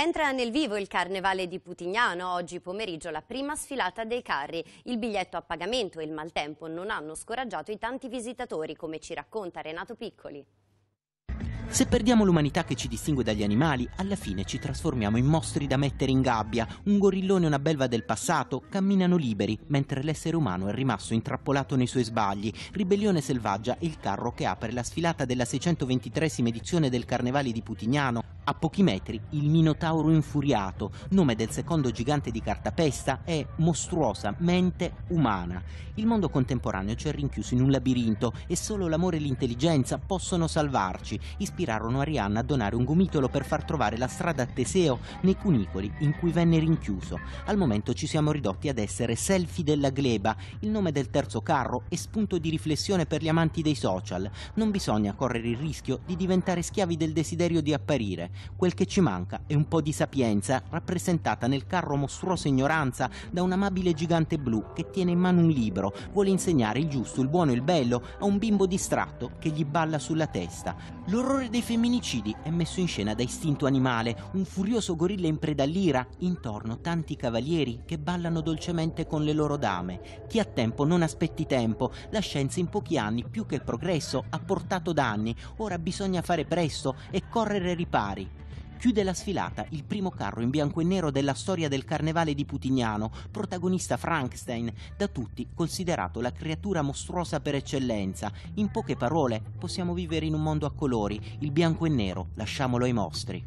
Entra nel vivo il carnevale di Putignano, oggi pomeriggio la prima sfilata dei carri. Il biglietto a pagamento e il maltempo non hanno scoraggiato i tanti visitatori, come ci racconta Renato Piccoli. Se perdiamo l'umanità che ci distingue dagli animali, alla fine ci trasformiamo in mostri da mettere in gabbia. Un gorillone e una belva del passato camminano liberi, mentre l'essere umano è rimasto intrappolato nei suoi sbagli. Ribellione selvaggia è il carro che apre la sfilata della 623 edizione del Carnevale di Putignano. A pochi metri, il Minotauro infuriato, nome del secondo gigante di cartapesta, è mostruosa mente umana. Il mondo contemporaneo ci è rinchiuso in un labirinto e solo l'amore e l'intelligenza possono salvarci. Is ispirarono Arianna a donare un gomitolo per far trovare la strada a Teseo nei cunicoli in cui venne rinchiuso. Al momento ci siamo ridotti ad essere selfie della gleba, il nome del terzo carro e spunto di riflessione per gli amanti dei social. Non bisogna correre il rischio di diventare schiavi del desiderio di apparire. Quel che ci manca è un po' di sapienza, rappresentata nel carro mostruosa ignoranza da un amabile gigante blu che tiene in mano un libro, vuole insegnare il giusto, il buono e il bello a un bimbo distratto che gli balla sulla testa. L'orrore orrore dei femminicidi è messo in scena da istinto animale, un furioso gorilla in preda all'ira, intorno tanti cavalieri che ballano dolcemente con le loro dame. Chi ha tempo non aspetti tempo, la scienza in pochi anni più che il progresso ha portato danni, ora bisogna fare presto e correre ripari. Chiude la sfilata il primo carro in bianco e nero della storia del carnevale di Putignano, protagonista Frankenstein, da tutti considerato la creatura mostruosa per eccellenza. In poche parole, possiamo vivere in un mondo a colori, il bianco e nero, lasciamolo ai mostri.